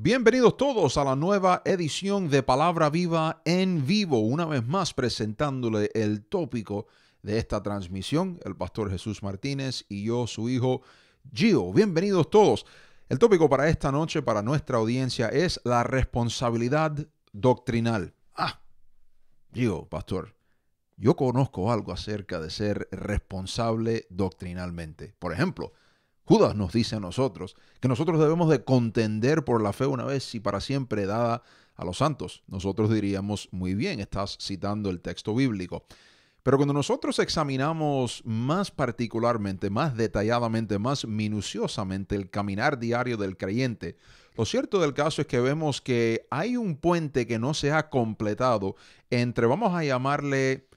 Bienvenidos todos a la nueva edición de Palabra Viva en vivo, una vez más presentándole el tópico de esta transmisión, el pastor Jesús Martínez y yo, su hijo Gio. Bienvenidos todos. El tópico para esta noche, para nuestra audiencia, es la responsabilidad doctrinal. Ah, Gio, pastor, yo conozco algo acerca de ser responsable doctrinalmente. Por ejemplo, Judas nos dice a nosotros que nosotros debemos de contender por la fe una vez y para siempre dada a los santos. Nosotros diríamos, muy bien, estás citando el texto bíblico. Pero cuando nosotros examinamos más particularmente, más detalladamente, más minuciosamente el caminar diario del creyente, lo cierto del caso es que vemos que hay un puente que no se ha completado entre, vamos a llamarle,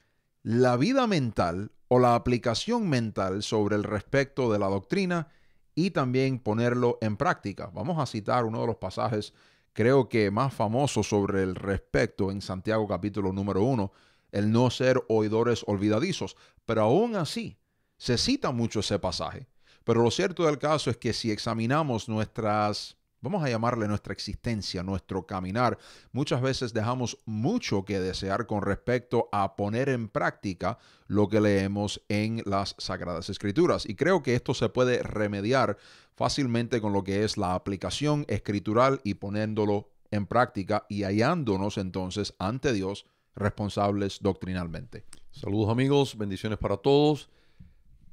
la vida mental o la aplicación mental sobre el respecto de la doctrina y también ponerlo en práctica. Vamos a citar uno de los pasajes creo que más famoso sobre el respecto en Santiago capítulo número uno, el no ser oidores olvidadizos. Pero aún así, se cita mucho ese pasaje. Pero lo cierto del caso es que si examinamos nuestras vamos a llamarle nuestra existencia, nuestro caminar, muchas veces dejamos mucho que desear con respecto a poner en práctica lo que leemos en las Sagradas Escrituras. Y creo que esto se puede remediar fácilmente con lo que es la aplicación escritural y poniéndolo en práctica y hallándonos entonces ante Dios responsables doctrinalmente. Saludos amigos, bendiciones para todos.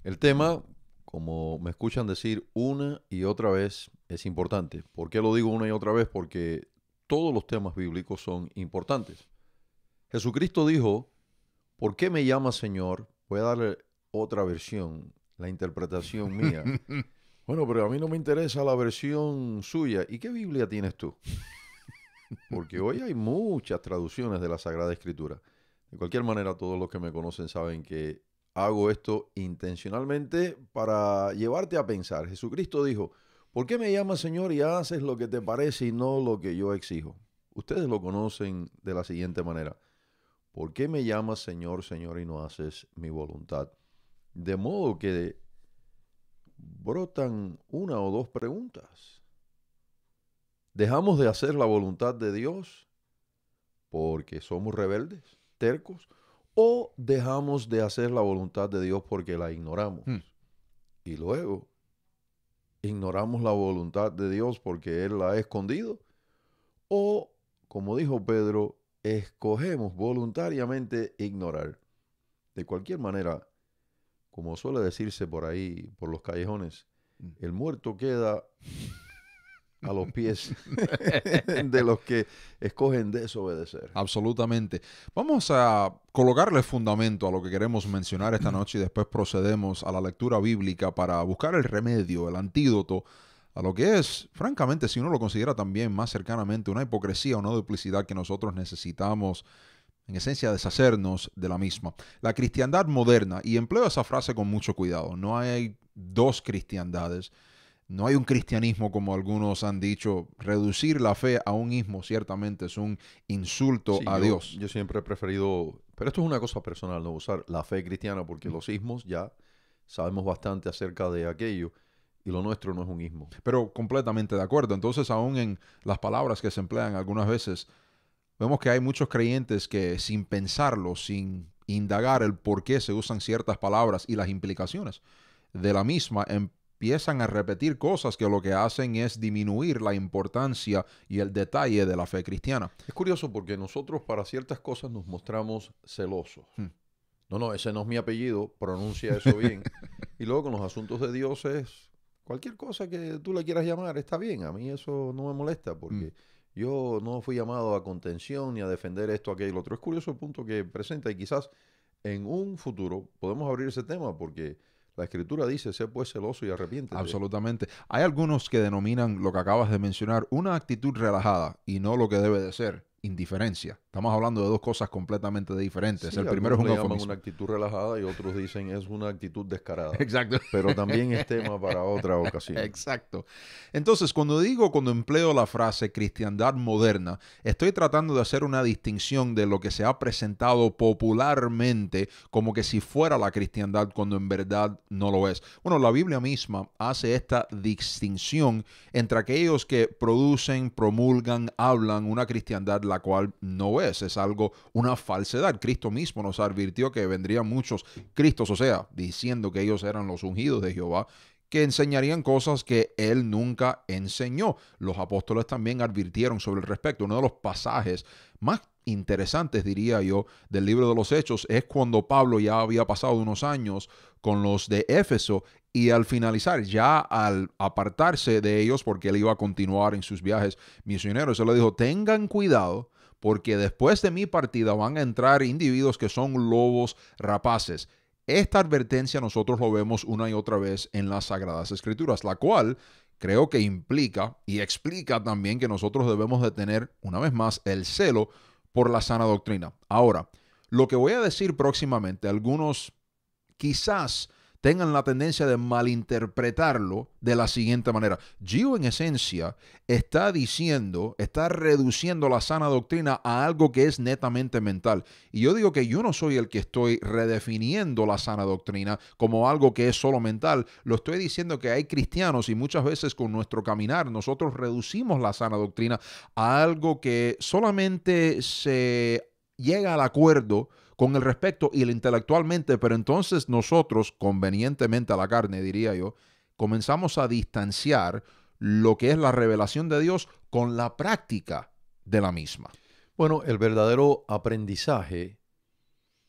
El tema como me escuchan decir una y otra vez, es importante. ¿Por qué lo digo una y otra vez? Porque todos los temas bíblicos son importantes. Jesucristo dijo, ¿por qué me llamas Señor? Voy a darle otra versión, la interpretación mía. bueno, pero a mí no me interesa la versión suya. ¿Y qué Biblia tienes tú? Porque hoy hay muchas traducciones de la Sagrada Escritura. De cualquier manera, todos los que me conocen saben que hago esto intencionalmente para llevarte a pensar. Jesucristo dijo, ¿por qué me llamas Señor y haces lo que te parece y no lo que yo exijo? Ustedes lo conocen de la siguiente manera. ¿Por qué me llamas Señor, Señor y no haces mi voluntad? De modo que brotan una o dos preguntas. ¿Dejamos de hacer la voluntad de Dios porque somos rebeldes, tercos? o dejamos de hacer la voluntad de Dios porque la ignoramos. Hmm. Y luego ignoramos la voluntad de Dios porque Él la ha escondido. O, como dijo Pedro, escogemos voluntariamente ignorar. De cualquier manera, como suele decirse por ahí, por los callejones, hmm. el muerto queda a los pies de los que escogen desobedecer. Absolutamente. Vamos a colocarle fundamento a lo que queremos mencionar esta noche y después procedemos a la lectura bíblica para buscar el remedio, el antídoto a lo que es, francamente, si uno lo considera también más cercanamente, una hipocresía, o una duplicidad que nosotros necesitamos en esencia deshacernos de la misma. La cristiandad moderna, y empleo esa frase con mucho cuidado, no hay dos cristiandades, no hay un cristianismo como algunos han dicho. Reducir la fe a un ismo ciertamente es un insulto a Dios. Yo siempre he preferido, pero esto es una cosa personal, no usar la fe cristiana porque mm. los ismos ya sabemos bastante acerca de aquello y lo nuestro no es un ismo. Pero completamente de acuerdo. Entonces, aún en las palabras que se emplean algunas veces, vemos que hay muchos creyentes que sin pensarlo, sin indagar el por qué se usan ciertas palabras y las implicaciones de la misma, en em, empiezan a repetir cosas que lo que hacen es disminuir la importancia y el detalle de la fe cristiana. Es curioso porque nosotros para ciertas cosas nos mostramos celosos. Hmm. No, no, ese no es mi apellido, pronuncia eso bien. y luego con los asuntos de Dios es cualquier cosa que tú le quieras llamar, está bien. A mí eso no me molesta porque hmm. yo no fui llamado a contención ni a defender esto, aquello, otro. Es curioso el punto que presenta y quizás en un futuro podemos abrir ese tema porque la escritura dice, sé pues celoso y arrepiente. Absolutamente. Hay algunos que denominan lo que acabas de mencionar una actitud relajada y no lo que debe de ser, indiferencia. Estamos hablando de dos cosas completamente diferentes. el primero es una actitud relajada y otros dicen es una actitud descarada. Exacto. Pero también es tema para otra ocasión. Exacto. Entonces, cuando digo, cuando empleo la frase cristiandad moderna, estoy tratando de hacer una distinción de lo que se ha presentado popularmente como que si fuera la cristiandad cuando en verdad no lo es. Bueno, la Biblia misma hace esta distinción entre aquellos que producen, promulgan, hablan una cristiandad la cual no es, es algo, una falsedad. Cristo mismo nos advirtió que vendrían muchos Cristos, o sea, diciendo que ellos eran los ungidos de Jehová, que enseñarían cosas que él nunca enseñó. Los apóstoles también advirtieron sobre el respecto. Uno de los pasajes más interesantes, diría yo, del libro de los Hechos es cuando Pablo ya había pasado unos años con los de Éfeso y al finalizar, ya al apartarse de ellos, porque él iba a continuar en sus viajes misioneros, él le dijo, tengan cuidado porque después de mi partida van a entrar individuos que son lobos rapaces. Esta advertencia nosotros lo vemos una y otra vez en las Sagradas Escrituras, la cual creo que implica y explica también que nosotros debemos de tener, una vez más, el celo por la sana doctrina. Ahora, lo que voy a decir próximamente, algunos quizás tengan la tendencia de malinterpretarlo de la siguiente manera. Gio en esencia está diciendo, está reduciendo la sana doctrina a algo que es netamente mental. Y yo digo que yo no soy el que estoy redefiniendo la sana doctrina como algo que es solo mental. Lo estoy diciendo que hay cristianos y muchas veces con nuestro caminar nosotros reducimos la sana doctrina a algo que solamente se llega al acuerdo con el respecto y el intelectualmente, pero entonces nosotros, convenientemente a la carne, diría yo, comenzamos a distanciar lo que es la revelación de Dios con la práctica de la misma. Bueno, el verdadero aprendizaje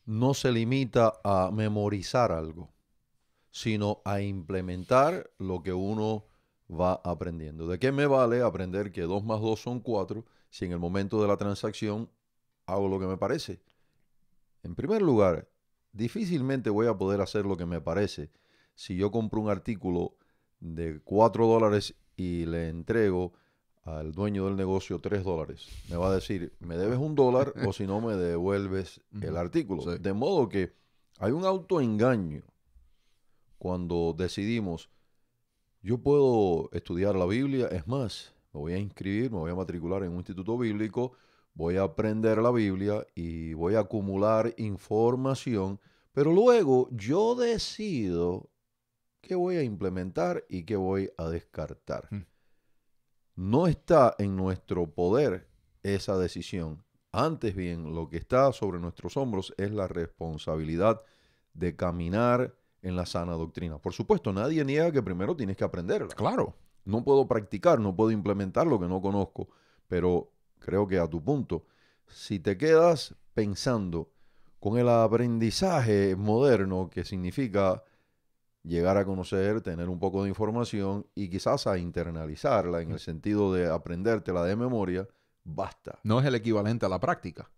no se limita a memorizar algo, sino a implementar lo que uno va aprendiendo. ¿De qué me vale aprender que dos más dos son 4 si en el momento de la transacción hago lo que me parece? En primer lugar, difícilmente voy a poder hacer lo que me parece si yo compro un artículo de 4 dólares y le entrego al dueño del negocio 3 dólares. Me va a decir, me debes un dólar o si no me devuelves el artículo. De modo que hay un autoengaño cuando decidimos, yo puedo estudiar la Biblia, es más, me voy a inscribir, me voy a matricular en un instituto bíblico, voy a aprender la Biblia y voy a acumular información, pero luego yo decido qué voy a implementar y qué voy a descartar. Hmm. No está en nuestro poder esa decisión. Antes bien, lo que está sobre nuestros hombros es la responsabilidad de caminar en la sana doctrina. Por supuesto, nadie niega que primero tienes que aprender. Claro. No puedo practicar, no puedo implementar lo que no conozco, pero creo que a tu punto, si te quedas pensando con el aprendizaje moderno que significa llegar a conocer, tener un poco de información y quizás a internalizarla en el sentido de aprendértela de memoria, basta. No es el equivalente a la práctica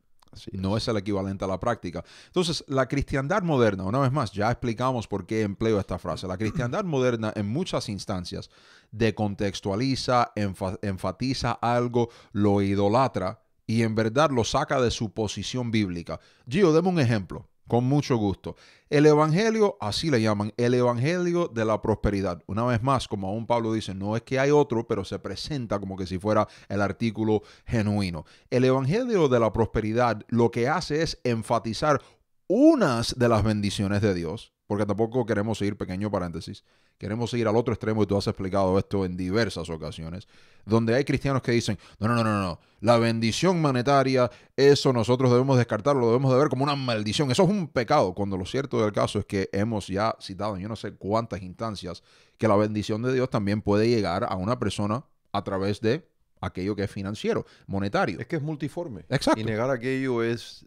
no es. el equivalente a la práctica. Entonces, la cristiandad moderna, una vez más, ya explicamos por qué empleo esta frase. La cristiandad moderna en muchas instancias decontextualiza, enfatiza algo, lo idolatra y en verdad lo saca de su posición bíblica. Gio, deme un ejemplo con mucho gusto. El Evangelio, así le llaman, el Evangelio de la Prosperidad. Una vez más, como aún Pablo dice, no es que hay otro, pero se presenta como que si fuera el artículo genuino. El Evangelio de la Prosperidad lo que hace es enfatizar unas de las bendiciones de Dios porque tampoco queremos seguir, pequeño paréntesis, queremos seguir al otro extremo y tú has explicado esto en diversas ocasiones, donde hay cristianos que dicen, no, no, no, no, no, la bendición monetaria, eso nosotros debemos descartarlo, lo debemos de ver como una maldición, eso es un pecado, cuando lo cierto del caso es que hemos ya citado en yo no sé cuántas instancias que la bendición de Dios también puede llegar a una persona a través de aquello que es financiero, monetario. Es que es multiforme. Exacto. Y negar aquello es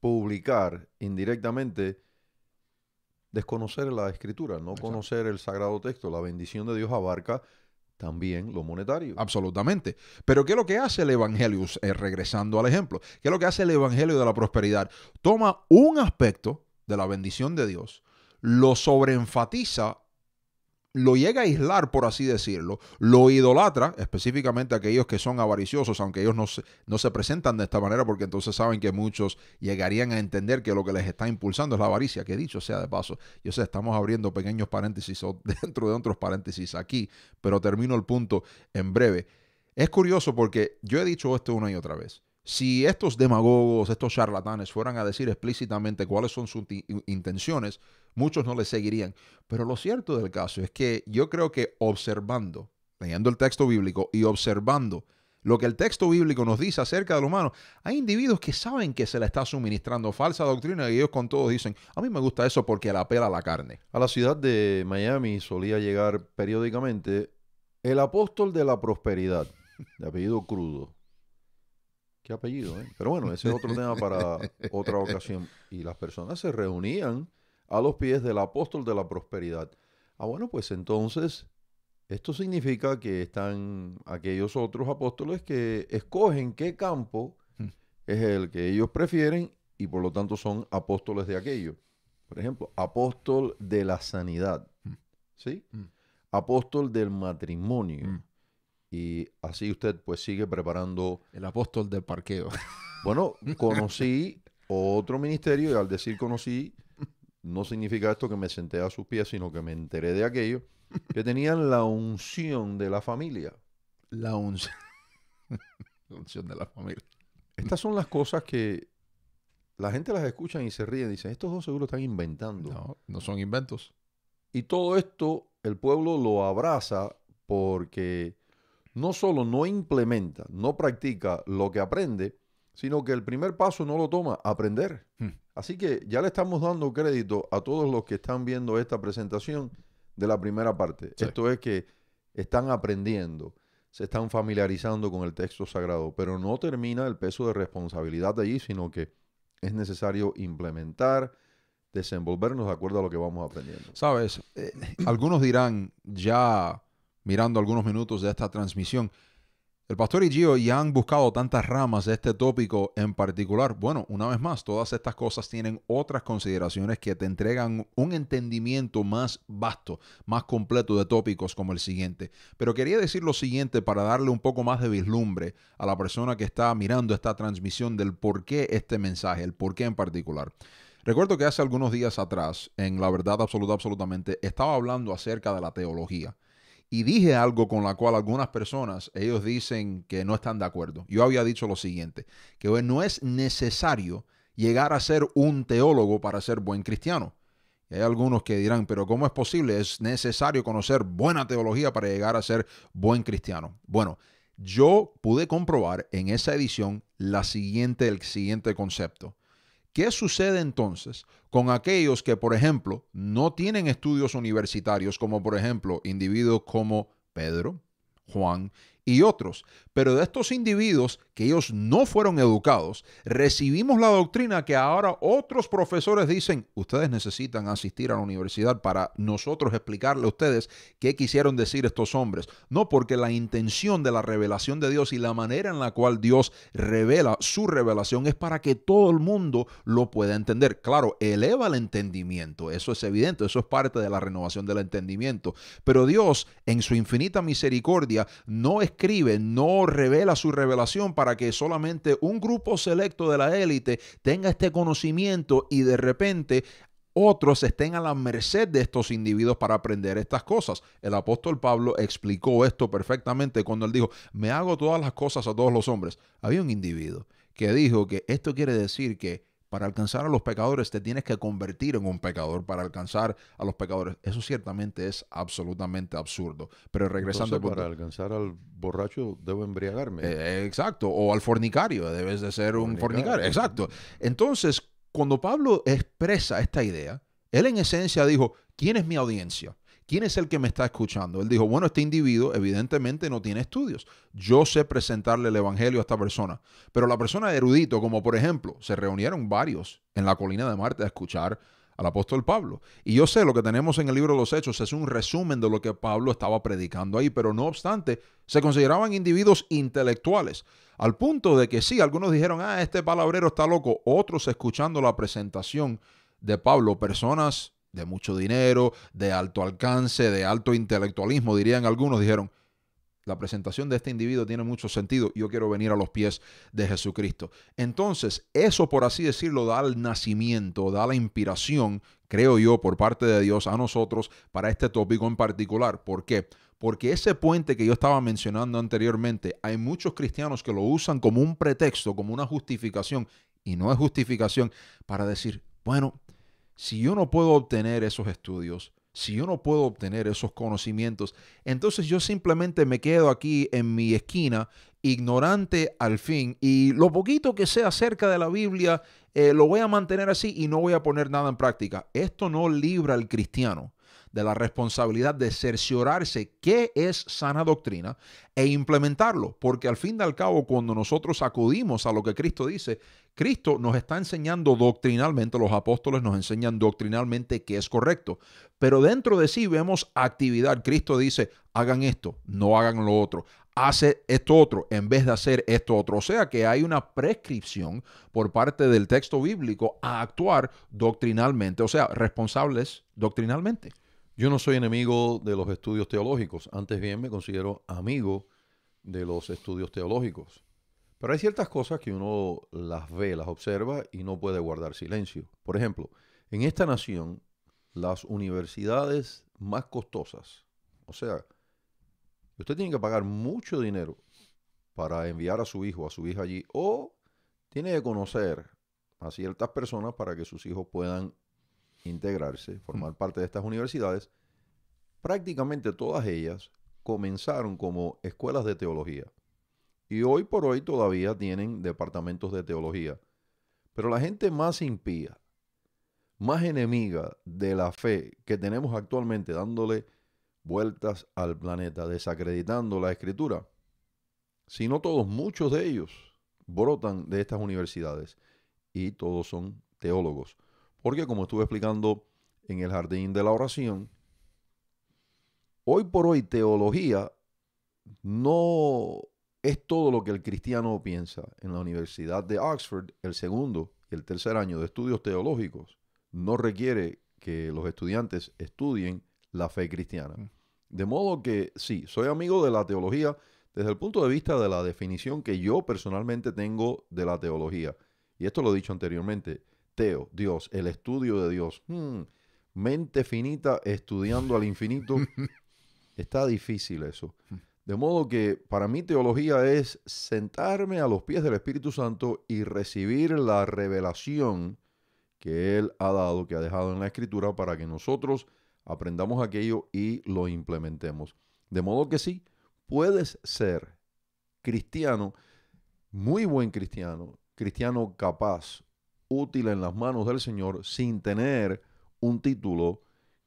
publicar indirectamente desconocer la escritura, no conocer el sagrado texto. La bendición de Dios abarca también lo monetario. Absolutamente. Pero ¿qué es lo que hace el Evangelio? Eh, regresando al ejemplo, ¿qué es lo que hace el Evangelio de la prosperidad? Toma un aspecto de la bendición de Dios, lo sobreenfatiza lo llega a aislar, por así decirlo, lo idolatra, específicamente aquellos que son avariciosos, aunque ellos no se, no se presentan de esta manera, porque entonces saben que muchos llegarían a entender que lo que les está impulsando es la avaricia, que dicho sea de paso, yo sé, estamos abriendo pequeños paréntesis dentro de otros paréntesis aquí, pero termino el punto en breve. Es curioso porque yo he dicho esto una y otra vez. Si estos demagogos, estos charlatanes fueran a decir explícitamente cuáles son sus intenciones, muchos no les seguirían. Pero lo cierto del caso es que yo creo que observando, leyendo el texto bíblico y observando lo que el texto bíblico nos dice acerca de humano, hay individuos que saben que se le está suministrando falsa doctrina y ellos con todo dicen, a mí me gusta eso porque la apela a la carne. A la ciudad de Miami solía llegar periódicamente el apóstol de la prosperidad, de apellido crudo, Qué apellido, ¿eh? Pero bueno, ese es otro tema para otra ocasión. Y las personas se reunían a los pies del apóstol de la prosperidad. Ah, bueno, pues entonces, esto significa que están aquellos otros apóstoles que escogen qué campo hmm. es el que ellos prefieren y por lo tanto son apóstoles de aquello. Por ejemplo, apóstol de la sanidad, hmm. ¿sí? Hmm. Apóstol del matrimonio, y así usted pues sigue preparando... El apóstol del parqueo. Bueno, conocí otro ministerio y al decir conocí, no significa esto que me senté a sus pies, sino que me enteré de aquello, que tenían la unción de la familia. La unción. la unción de la familia. Estas son las cosas que la gente las escucha y se ríe. Dicen, estos dos seguro están inventando. No, no son inventos. Y todo esto el pueblo lo abraza porque no solo no implementa, no practica lo que aprende, sino que el primer paso no lo toma, aprender. Hmm. Así que ya le estamos dando crédito a todos los que están viendo esta presentación de la primera parte. Esto es que están aprendiendo, se están familiarizando con el texto sagrado, pero no termina el peso de responsabilidad de allí, sino que es necesario implementar, desenvolvernos de acuerdo a lo que vamos aprendiendo. Sabes, eh, algunos dirán, ya mirando algunos minutos de esta transmisión. El pastor y Gio ya han buscado tantas ramas de este tópico en particular. Bueno, una vez más, todas estas cosas tienen otras consideraciones que te entregan un entendimiento más vasto, más completo de tópicos como el siguiente. Pero quería decir lo siguiente para darle un poco más de vislumbre a la persona que está mirando esta transmisión del por qué este mensaje, el por qué en particular. Recuerdo que hace algunos días atrás, en La Verdad Absoluta Absolutamente, estaba hablando acerca de la teología y dije algo con la cual algunas personas, ellos dicen que no están de acuerdo. Yo había dicho lo siguiente, que no es necesario llegar a ser un teólogo para ser buen cristiano. Y hay algunos que dirán, pero ¿cómo es posible? Es necesario conocer buena teología para llegar a ser buen cristiano. Bueno, yo pude comprobar en esa edición la siguiente, el siguiente concepto. ¿Qué sucede entonces con aquellos que, por ejemplo, no tienen estudios universitarios, como por ejemplo individuos como Pedro, Juan y otros. Pero de estos individuos que ellos no fueron educados, recibimos la doctrina que ahora otros profesores dicen, ustedes necesitan asistir a la universidad para nosotros explicarle a ustedes qué quisieron decir estos hombres. No, porque la intención de la revelación de Dios y la manera en la cual Dios revela su revelación es para que todo el mundo lo pueda entender. Claro, eleva el entendimiento, eso es evidente, eso es parte de la renovación del entendimiento. Pero Dios, en su infinita misericordia, no es escribe, no revela su revelación para que solamente un grupo selecto de la élite tenga este conocimiento y de repente otros estén a la merced de estos individuos para aprender estas cosas. El apóstol Pablo explicó esto perfectamente cuando él dijo, me hago todas las cosas a todos los hombres. Había un individuo que dijo que esto quiere decir que para alcanzar a los pecadores te tienes que convertir en un pecador para alcanzar a los pecadores. Eso ciertamente es absolutamente absurdo. Pero regresando para alcanzar al borracho debo embriagarme. Eh, exacto, o al fornicario, debes de ser un fornicario. Exacto. Entonces, cuando Pablo expresa esta idea, él en esencia dijo, ¿quién es mi audiencia? ¿Quién es el que me está escuchando? Él dijo, bueno, este individuo evidentemente no tiene estudios. Yo sé presentarle el Evangelio a esta persona. Pero la persona erudito, como por ejemplo, se reunieron varios en la colina de Marte a escuchar al apóstol Pablo. Y yo sé, lo que tenemos en el libro de los Hechos es un resumen de lo que Pablo estaba predicando ahí, pero no obstante, se consideraban individuos intelectuales, al punto de que sí, algunos dijeron, ah, este palabrero está loco, otros escuchando la presentación de Pablo, personas de mucho dinero, de alto alcance, de alto intelectualismo, dirían algunos, dijeron, la presentación de este individuo tiene mucho sentido, yo quiero venir a los pies de Jesucristo. Entonces, eso por así decirlo da el nacimiento, da la inspiración, creo yo, por parte de Dios a nosotros para este tópico en particular. ¿Por qué? Porque ese puente que yo estaba mencionando anteriormente, hay muchos cristianos que lo usan como un pretexto, como una justificación, y no es justificación para decir, bueno, si yo no puedo obtener esos estudios, si yo no puedo obtener esos conocimientos, entonces yo simplemente me quedo aquí en mi esquina, ignorante al fin, y lo poquito que sea acerca de la Biblia, eh, lo voy a mantener así y no voy a poner nada en práctica. Esto no libra al cristiano de la responsabilidad de cerciorarse qué es sana doctrina e implementarlo, porque al fin y al cabo cuando nosotros acudimos a lo que Cristo dice, Cristo nos está enseñando doctrinalmente, los apóstoles nos enseñan doctrinalmente qué es correcto, pero dentro de sí vemos actividad. Cristo dice, hagan esto, no hagan lo otro, hace esto otro en vez de hacer esto otro. O sea que hay una prescripción por parte del texto bíblico a actuar doctrinalmente, o sea, responsables doctrinalmente. Yo no soy enemigo de los estudios teológicos, antes bien me considero amigo de los estudios teológicos. Pero hay ciertas cosas que uno las ve, las observa y no puede guardar silencio. Por ejemplo, en esta nación, las universidades más costosas, o sea, usted tiene que pagar mucho dinero para enviar a su hijo, a su hija allí, o tiene que conocer a ciertas personas para que sus hijos puedan integrarse, formar mm. parte de estas universidades, prácticamente todas ellas comenzaron como escuelas de teología. Y hoy por hoy todavía tienen departamentos de teología. Pero la gente más impía, más enemiga de la fe que tenemos actualmente, dándole vueltas al planeta, desacreditando la escritura, si no todos, muchos de ellos brotan de estas universidades y todos son teólogos. Porque como estuve explicando en el jardín de la oración, hoy por hoy teología no es todo lo que el cristiano piensa. En la Universidad de Oxford, el segundo y el tercer año de estudios teológicos no requiere que los estudiantes estudien la fe cristiana. Mm. De modo que sí, soy amigo de la teología desde el punto de vista de la definición que yo personalmente tengo de la teología. Y esto lo he dicho anteriormente, Teo, Dios, el estudio de Dios. Hmm, mente finita estudiando al infinito. Está difícil eso. De modo que para mí teología es sentarme a los pies del Espíritu Santo y recibir la revelación que Él ha dado, que ha dejado en la Escritura, para que nosotros aprendamos aquello y lo implementemos. De modo que sí, puedes ser cristiano, muy buen cristiano, cristiano capaz, útil en las manos del Señor sin tener un título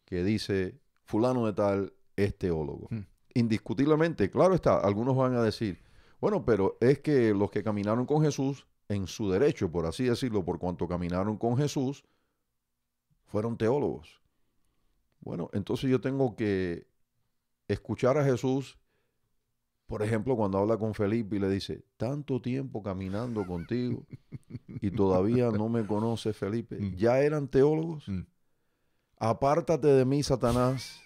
que dice fulano de tal es teólogo. Mm. Indiscutiblemente, claro está, algunos van a decir, bueno, pero es que los que caminaron con Jesús en su derecho, por así decirlo, por cuanto caminaron con Jesús, fueron teólogos. Bueno, entonces yo tengo que escuchar a Jesús por ejemplo, cuando habla con Felipe y le dice, tanto tiempo caminando contigo y todavía no me conoces, Felipe. Mm. ¿Ya eran teólogos? Mm. Apártate de mí, Satanás.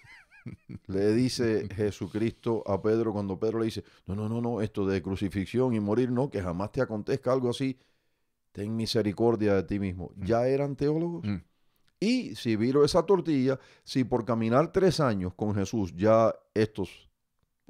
Le dice Jesucristo a Pedro cuando Pedro le dice, no, no, no, no, esto de crucifixión y morir, no, que jamás te acontezca algo así. Ten misericordia de ti mismo. Mm. ¿Ya eran teólogos? Y si viro esa tortilla, si por caminar tres años con Jesús ya estos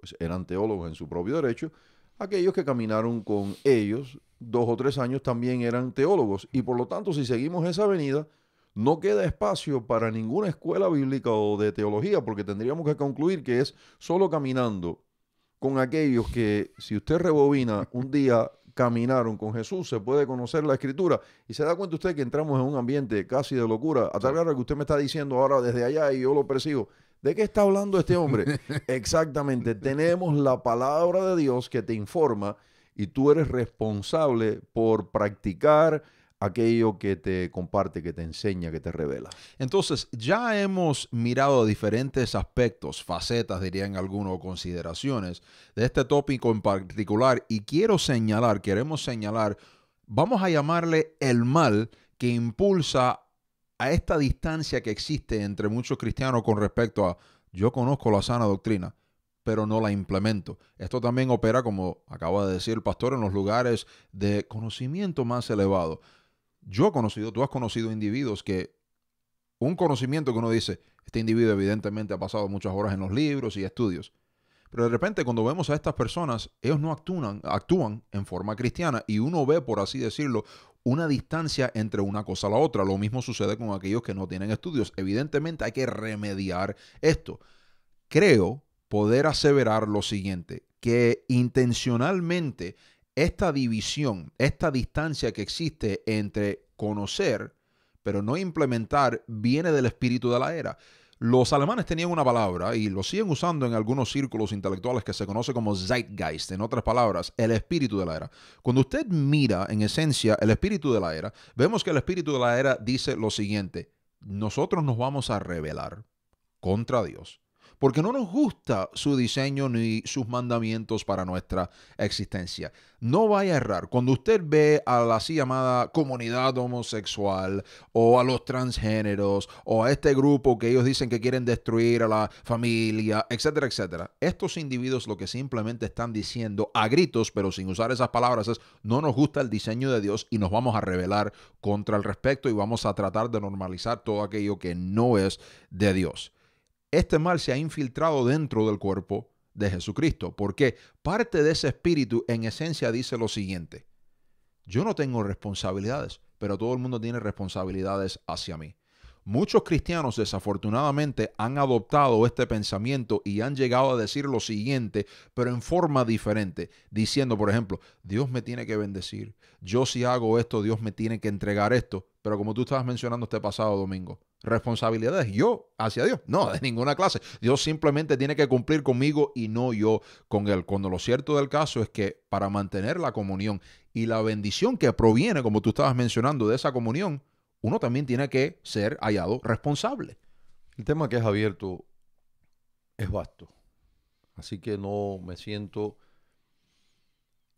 pues, eran teólogos en su propio derecho, aquellos que caminaron con ellos dos o tres años también eran teólogos. Y por lo tanto, si seguimos esa avenida, no queda espacio para ninguna escuela bíblica o de teología, porque tendríamos que concluir que es solo caminando con aquellos que, si usted rebobina, un día caminaron con Jesús, se puede conocer la escritura y se da cuenta usted que entramos en un ambiente casi de locura, a tal grado que usted me está diciendo ahora desde allá y yo lo percibo. ¿De qué está hablando este hombre? Exactamente, tenemos la palabra de Dios que te informa y tú eres responsable por practicar aquello que te comparte, que te enseña, que te revela. Entonces, ya hemos mirado diferentes aspectos, facetas, dirían algunos, consideraciones de este tópico en particular y quiero señalar, queremos señalar, vamos a llamarle el mal que impulsa a esta distancia que existe entre muchos cristianos con respecto a yo conozco la sana doctrina, pero no la implemento. Esto también opera, como acaba de decir el pastor, en los lugares de conocimiento más elevado. Yo he conocido, tú has conocido individuos que un conocimiento que uno dice, este individuo evidentemente ha pasado muchas horas en los libros y estudios, pero de repente cuando vemos a estas personas, ellos no actúan, actúan en forma cristiana y uno ve, por así decirlo, una distancia entre una cosa a la otra. Lo mismo sucede con aquellos que no tienen estudios. Evidentemente hay que remediar esto. Creo poder aseverar lo siguiente, que intencionalmente esta división, esta distancia que existe entre conocer, pero no implementar, viene del espíritu de la era. Los alemanes tenían una palabra y lo siguen usando en algunos círculos intelectuales que se conoce como Zeitgeist, en otras palabras, el espíritu de la era. Cuando usted mira en esencia el espíritu de la era, vemos que el espíritu de la era dice lo siguiente, nosotros nos vamos a rebelar contra Dios porque no nos gusta su diseño ni sus mandamientos para nuestra existencia. No vaya a errar. Cuando usted ve a la así llamada comunidad homosexual o a los transgéneros o a este grupo que ellos dicen que quieren destruir a la familia, etcétera, etcétera, estos individuos lo que simplemente están diciendo a gritos, pero sin usar esas palabras, es no nos gusta el diseño de Dios y nos vamos a rebelar contra el respecto y vamos a tratar de normalizar todo aquello que no es de Dios este mal se ha infiltrado dentro del cuerpo de Jesucristo, porque parte de ese espíritu en esencia dice lo siguiente, yo no tengo responsabilidades, pero todo el mundo tiene responsabilidades hacia mí. Muchos cristianos desafortunadamente han adoptado este pensamiento y han llegado a decir lo siguiente, pero en forma diferente, diciendo, por ejemplo, Dios me tiene que bendecir, yo si hago esto, Dios me tiene que entregar esto, pero como tú estabas mencionando este pasado domingo, responsabilidades yo hacia Dios. No, de ninguna clase. Dios simplemente tiene que cumplir conmigo y no yo con Él. Cuando lo cierto del caso es que para mantener la comunión y la bendición que proviene, como tú estabas mencionando, de esa comunión, uno también tiene que ser hallado responsable. El tema que es abierto es vasto. Así que no me siento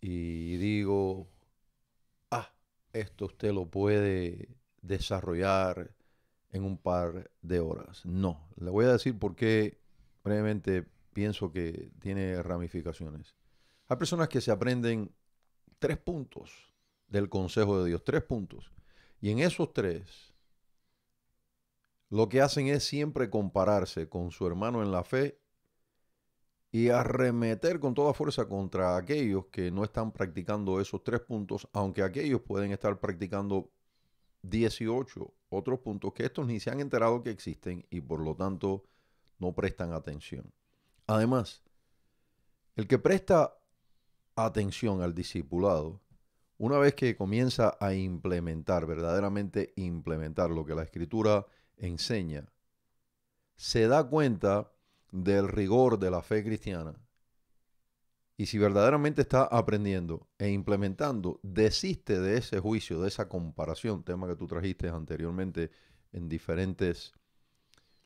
y digo, ah, esto usted lo puede desarrollar en un par de horas. No, le voy a decir por qué brevemente pienso que tiene ramificaciones. Hay personas que se aprenden tres puntos del consejo de Dios, tres puntos. Y en esos tres, lo que hacen es siempre compararse con su hermano en la fe y arremeter con toda fuerza contra aquellos que no están practicando esos tres puntos, aunque aquellos pueden estar practicando 18 otros puntos que estos ni se han enterado que existen y por lo tanto no prestan atención. Además, el que presta atención al discipulado, una vez que comienza a implementar, verdaderamente implementar lo que la escritura enseña, se da cuenta del rigor de la fe cristiana y si verdaderamente está aprendiendo e implementando, desiste de ese juicio, de esa comparación, tema que tú trajiste anteriormente en diferentes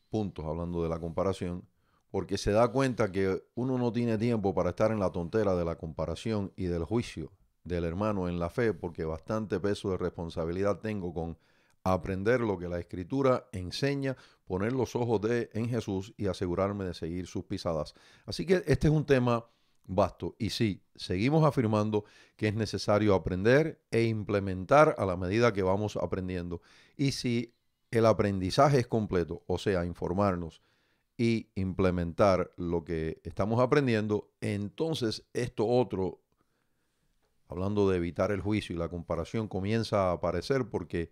puntos hablando de la comparación, porque se da cuenta que uno no tiene tiempo para estar en la tontera de la comparación y del juicio del hermano en la fe, porque bastante peso de responsabilidad tengo con aprender lo que la escritura enseña, poner los ojos de en Jesús y asegurarme de seguir sus pisadas. Así que este es un tema basto. Y sí, seguimos afirmando que es necesario aprender e implementar a la medida que vamos aprendiendo. Y si el aprendizaje es completo, o sea, informarnos y implementar lo que estamos aprendiendo, entonces esto otro, hablando de evitar el juicio y la comparación, comienza a aparecer porque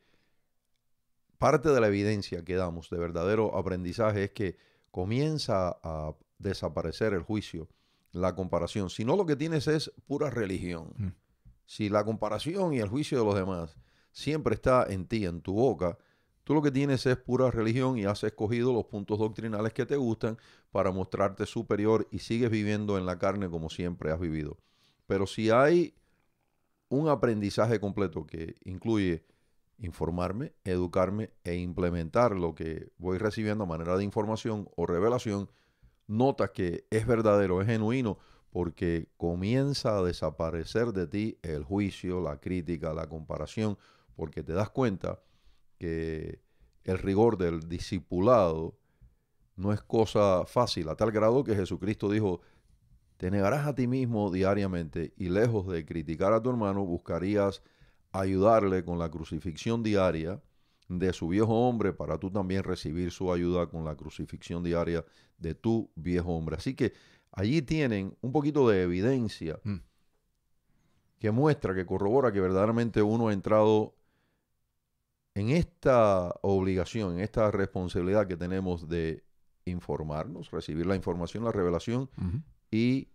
parte de la evidencia que damos de verdadero aprendizaje es que comienza a desaparecer el juicio la comparación, si no lo que tienes es pura religión, mm. si la comparación y el juicio de los demás siempre está en ti, en tu boca, tú lo que tienes es pura religión y has escogido los puntos doctrinales que te gustan para mostrarte superior y sigues viviendo en la carne como siempre has vivido. Pero si hay un aprendizaje completo que incluye informarme, educarme e implementar lo que voy recibiendo a manera de información o revelación, notas que es verdadero, es genuino, porque comienza a desaparecer de ti el juicio, la crítica, la comparación, porque te das cuenta que el rigor del discipulado no es cosa fácil, a tal grado que Jesucristo dijo, te negarás a ti mismo diariamente y lejos de criticar a tu hermano, buscarías ayudarle con la crucifixión diaria de su viejo hombre para tú también recibir su ayuda con la crucifixión diaria de tu viejo hombre. Así que allí tienen un poquito de evidencia mm. que muestra, que corrobora que verdaderamente uno ha entrado en esta obligación, en esta responsabilidad que tenemos de informarnos, recibir la información, la revelación y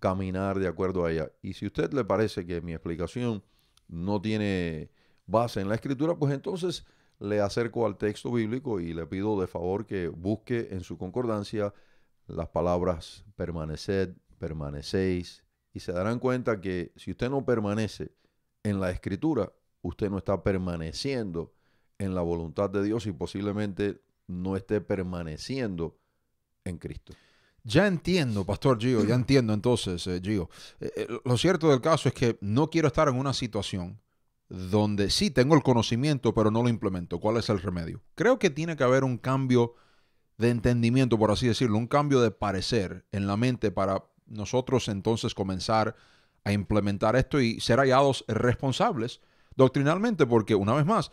caminar de acuerdo a ella. Y si a usted le parece que mi explicación no tiene base en la escritura, pues entonces le acerco al texto bíblico y le pido de favor que busque en su concordancia las palabras permaneced, permanecéis, y se darán cuenta que si usted no permanece en la escritura, usted no está permaneciendo en la voluntad de Dios y posiblemente no esté permaneciendo en Cristo. Ya entiendo, Pastor Gio, ya entiendo entonces, eh, Gio. Eh, eh, lo cierto del caso es que no quiero estar en una situación donde sí tengo el conocimiento, pero no lo implemento. ¿Cuál es el remedio? Creo que tiene que haber un cambio de entendimiento, por así decirlo, un cambio de parecer en la mente para nosotros entonces comenzar a implementar esto y ser hallados responsables doctrinalmente, porque una vez más,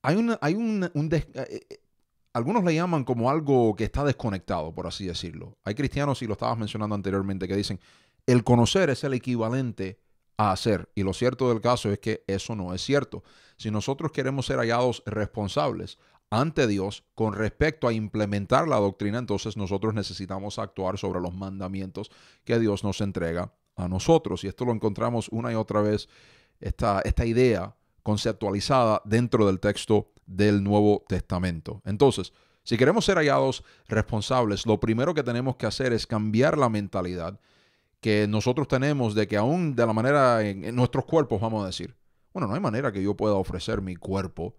hay, hay un... Eh, eh, algunos le llaman como algo que está desconectado, por así decirlo. Hay cristianos, y lo estabas mencionando anteriormente, que dicen, el conocer es el equivalente a hacer. Y lo cierto del caso es que eso no es cierto. Si nosotros queremos ser hallados responsables ante Dios con respecto a implementar la doctrina, entonces nosotros necesitamos actuar sobre los mandamientos que Dios nos entrega a nosotros. Y esto lo encontramos una y otra vez, esta, esta idea conceptualizada dentro del texto del Nuevo Testamento. Entonces, si queremos ser hallados responsables, lo primero que tenemos que hacer es cambiar la mentalidad que nosotros tenemos de que aún de la manera en, nuestros cuerpos, vamos a decir, bueno, no hay manera que yo pueda ofrecer mi cuerpo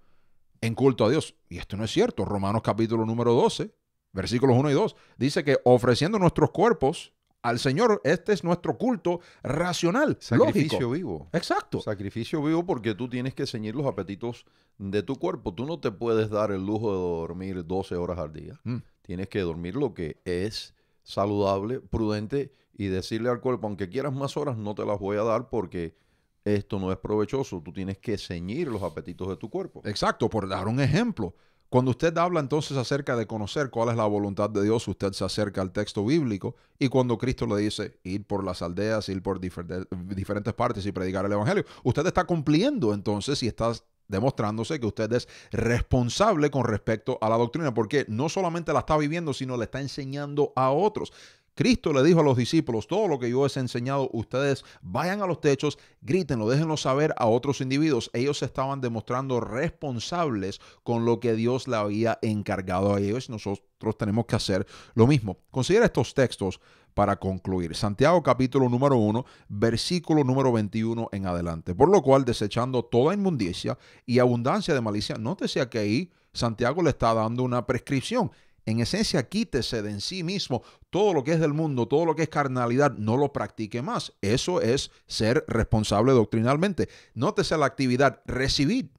en culto a Dios. Y esto no es cierto. Romanos capítulo número 12, versículos 1 y 2, dice que ofreciendo nuestros cuerpos al Señor, este es nuestro culto racional. Sacrificio vivo. Exacto. Sacrificio vivo porque tú tienes que ceñir los apetitos de tu cuerpo. Tú no te puedes dar el lujo de dormir 12 horas al día. Mm. Tienes que dormir lo que es saludable, prudente y decirle al cuerpo, aunque quieras más horas, no te las voy a dar porque esto no es provechoso. Tú tienes que ceñir los apetitos de tu cuerpo. Exacto, por dar un ejemplo. Cuando usted habla entonces acerca de conocer cuál es la voluntad de Dios, usted se acerca al texto bíblico y cuando Cristo le dice ir por las aldeas, ir por diferentes partes y predicar el Evangelio, usted está cumpliendo entonces y está demostrándose que usted es responsable con respecto a la doctrina, porque no solamente la está viviendo, sino le está enseñando a otros. Cristo le dijo a los discípulos, todo lo que yo les he enseñado, ustedes vayan a los techos, grítenlo, déjenlo saber a otros individuos. Ellos estaban demostrando responsables con lo que Dios le había encargado a ellos. Nosotros tenemos que hacer lo mismo. Considera estos textos para concluir. Santiago capítulo número 1, versículo número 21 en adelante. Por lo cual, desechando toda inmundicia y abundancia de malicia, nótese que ahí Santiago le está dando una prescripción en esencia quítese de en sí mismo todo lo que es del mundo, todo lo que es carnalidad, no lo practique más. Eso es ser responsable doctrinalmente. Nótese la actividad, recibir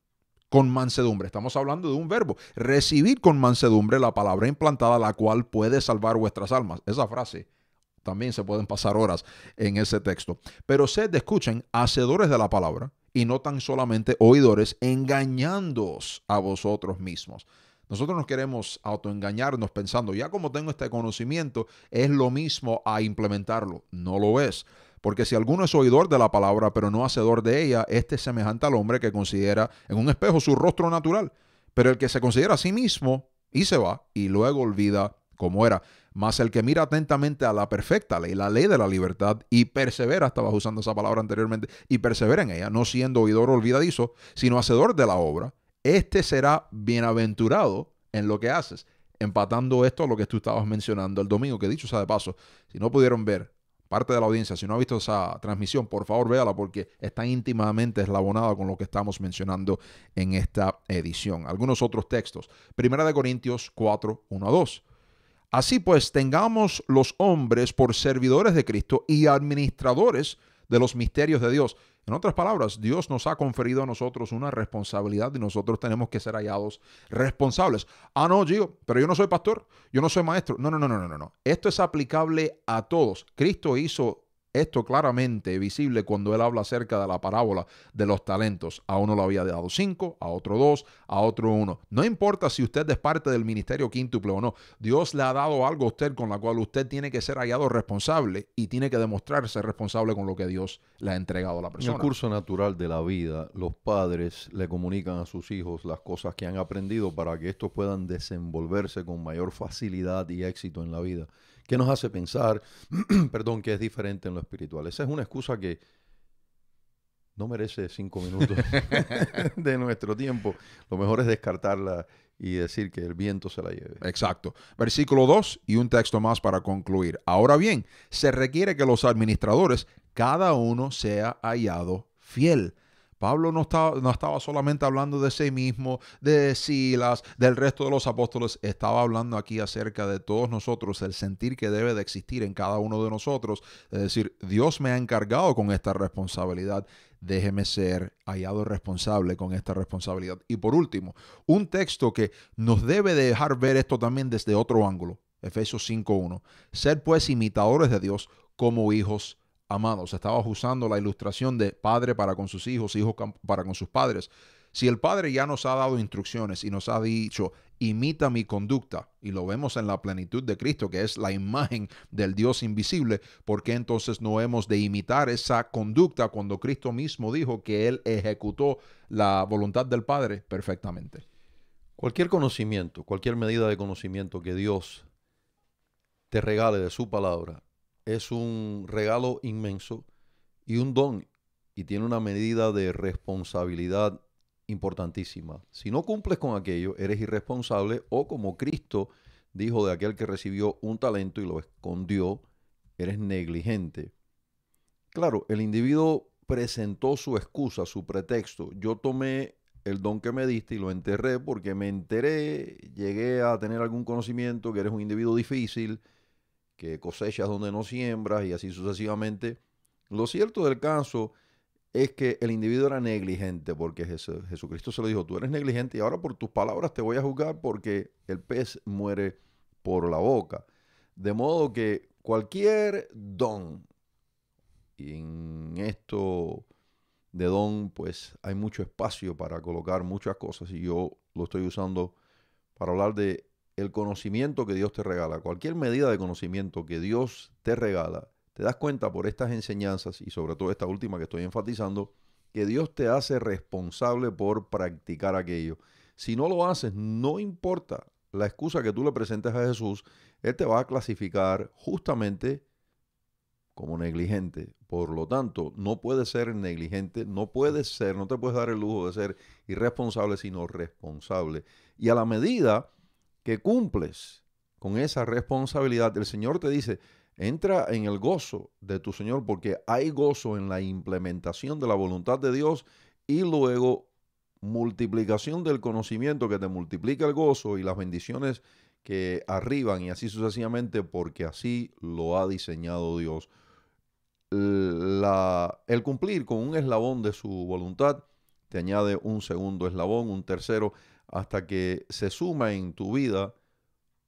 con mansedumbre. Estamos hablando de un verbo. Recibir con mansedumbre la palabra implantada, la cual puede salvar vuestras almas. Esa frase también se pueden pasar horas en ese texto. Pero sed, escuchen, hacedores de la palabra y no tan solamente oidores, engañándoos a vosotros mismos. Nosotros nos queremos autoengañarnos pensando, ya como tengo este conocimiento, es lo mismo a implementarlo. No lo es. Porque si alguno es oidor de la palabra, pero no hacedor de ella, este es semejante al hombre que considera en un espejo su rostro natural. Pero el que se considera a sí mismo y se va y luego olvida cómo era. Más el que mira atentamente a la perfecta ley, la ley de la libertad, y persevera, estabas usando esa palabra anteriormente, y persevera en ella, no siendo oidor olvidadizo, sino hacedor de la obra, este será bienaventurado en lo que haces, empatando esto a lo que tú estabas mencionando el domingo, que dicho sea de paso, si no pudieron ver parte de la audiencia, si no ha visto esa transmisión, por favor véala porque está íntimamente eslabonada con lo que estamos mencionando en esta edición. Algunos otros textos. Primera de Corintios 4, 1 a 2. Así pues, tengamos los hombres por servidores de Cristo y administradores de los misterios de Dios. En otras palabras, Dios nos ha conferido a nosotros una responsabilidad y nosotros tenemos que ser hallados responsables. Ah, no, Gio, pero yo no soy pastor, yo no soy maestro. No, no, no, no, no, no. Esto es aplicable a todos. Cristo hizo esto claramente visible cuando él habla acerca de la parábola de los talentos. A uno le había dado cinco, a otro dos, a otro uno. No importa si usted es parte del ministerio quíntuple o no, Dios le ha dado algo a usted con la cual usted tiene que ser hallado responsable y tiene que demostrarse responsable con lo que Dios le ha entregado a la persona. En el curso natural de la vida, los padres le comunican a sus hijos las cosas que han aprendido para que estos puedan desenvolverse con mayor facilidad y éxito en la vida que nos hace pensar, perdón, que es diferente en lo espiritual. Esa es una excusa que no merece cinco minutos de nuestro tiempo. Lo mejor es descartarla y decir que el viento se la lleve. Exacto. Versículo 2 y un texto más para concluir. Ahora bien, se requiere que los administradores, cada uno sea hallado fiel. Pablo no estaba, estaba, solamente hablando de sí mismo, de Silas, del resto de los apóstoles, estaba hablando aquí acerca de todos nosotros, el sentir que debe de existir en cada uno de nosotros, es decir, Dios me ha encargado con esta responsabilidad, déjeme ser hallado responsable con esta responsabilidad. Y por último, un texto que nos debe dejar ver esto también desde otro ángulo, Efesios 5.1, ser pues imitadores de Dios como hijos amados. Estabas usando la ilustración de padre para con sus hijos, hijos para con sus padres. Si el padre ya nos ha dado instrucciones y nos ha dicho, imita mi conducta, y lo vemos en la plenitud de Cristo, que es la imagen del Dios invisible, ¿por qué entonces no hemos de imitar esa conducta cuando Cristo mismo dijo que Él ejecutó la voluntad del Padre perfectamente? Cualquier conocimiento, cualquier medida de conocimiento que Dios te regale de su palabra, es un regalo inmenso y un don y tiene una medida de responsabilidad importantísima. Si no cumples con aquello, eres irresponsable o como Cristo dijo de aquel que recibió un talento y lo escondió, eres negligente. Claro, el individuo presentó su excusa, su pretexto. Yo tomé el don que me diste y lo enterré porque me enteré, llegué a tener algún conocimiento que eres un individuo difícil, que cosechas donde no siembras y así sucesivamente. Lo cierto del caso es que el individuo era negligente porque Jesucristo se lo dijo, tú eres negligente y ahora por tus palabras te voy a juzgar porque el pez muere por la boca. De modo que cualquier don, y en esto de don pues hay mucho espacio para colocar muchas cosas y yo lo estoy usando para hablar de el conocimiento que Dios te regala, cualquier medida de conocimiento que Dios te regala, te das cuenta por estas enseñanzas y sobre todo esta última que estoy enfatizando, que Dios te hace responsable por practicar aquello. Si no lo haces, no importa la excusa que tú le presentes a Jesús, Él te va a clasificar justamente como negligente. Por lo tanto, no puedes ser negligente, no puedes ser, no te puedes dar el lujo de ser irresponsable, sino responsable. Y a la medida que cumples con esa responsabilidad, el Señor te dice, entra en el gozo de tu Señor porque hay gozo en la implementación de la voluntad de Dios y luego multiplicación del conocimiento que te multiplica el gozo y las bendiciones que arriban y así sucesivamente porque así lo ha diseñado Dios. el cumplir con un eslabón de su voluntad te añade un segundo eslabón, un tercero hasta que se suma en tu vida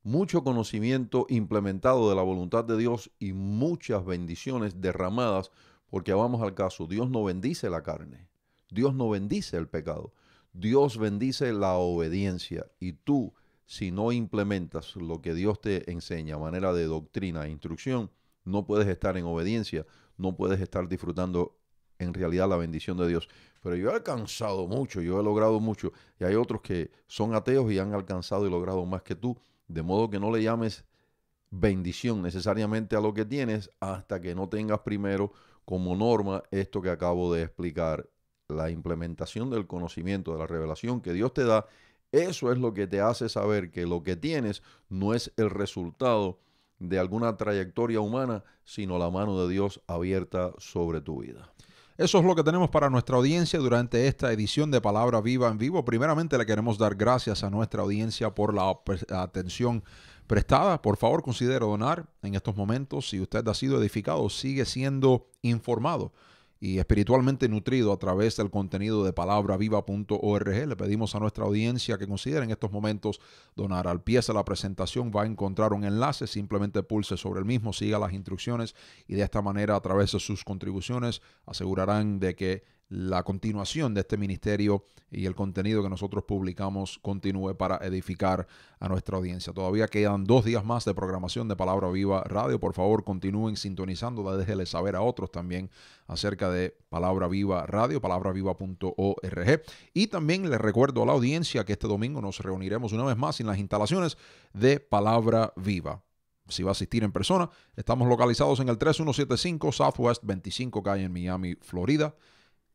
mucho conocimiento implementado de la voluntad de Dios y muchas bendiciones derramadas, porque vamos al caso, Dios no bendice la carne, Dios no bendice el pecado, Dios bendice la obediencia y tú, si no implementas lo que Dios te enseña a manera de doctrina e instrucción, no puedes estar en obediencia, no puedes estar disfrutando en realidad la bendición de Dios. Pero yo he alcanzado mucho, yo he logrado mucho. Y hay otros que son ateos y han alcanzado y logrado más que tú. De modo que no le llames bendición necesariamente a lo que tienes hasta que no tengas primero como norma esto que acabo de explicar. La implementación del conocimiento, de la revelación que Dios te da, eso es lo que te hace saber que lo que tienes no es el resultado de alguna trayectoria humana, sino la mano de Dios abierta sobre tu vida. Eso es lo que tenemos para nuestra audiencia durante esta edición de Palabra Viva en Vivo. Primeramente le queremos dar gracias a nuestra audiencia por la atención prestada. Por favor, considere donar en estos momentos. Si usted ha sido edificado, sigue siendo informado y espiritualmente nutrido a través del contenido de palabraviva.org. Le pedimos a nuestra audiencia que considere en estos momentos donar. Al pie de la presentación va a encontrar un enlace, simplemente pulse sobre el mismo, siga las instrucciones y de esta manera a través de sus contribuciones asegurarán de que la continuación de este ministerio y el contenido que nosotros publicamos continúe para edificar a nuestra audiencia. Todavía quedan dos días más de programación de Palabra Viva Radio. Por favor, continúen sintonizando, déjenle saber a otros también acerca de Palabra Viva Radio, palabraviva.org. Y también les recuerdo a la audiencia que este domingo nos reuniremos una vez más en las instalaciones de Palabra Viva si va a asistir en persona. Estamos localizados en el 3175 Southwest 25 Calle en Miami, Florida.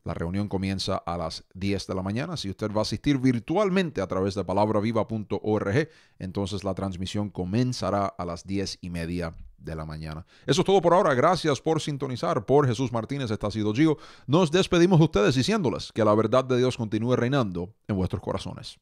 La reunión comienza a las 10 de la mañana. Si usted va a asistir virtualmente a través de palabraviva.org, entonces la transmisión comenzará a las 10 y media de la mañana. Eso es todo por ahora. Gracias por sintonizar. Por Jesús Martínez, está ha sido Gio. Nos despedimos de ustedes diciéndoles que la verdad de Dios continúe reinando en vuestros corazones.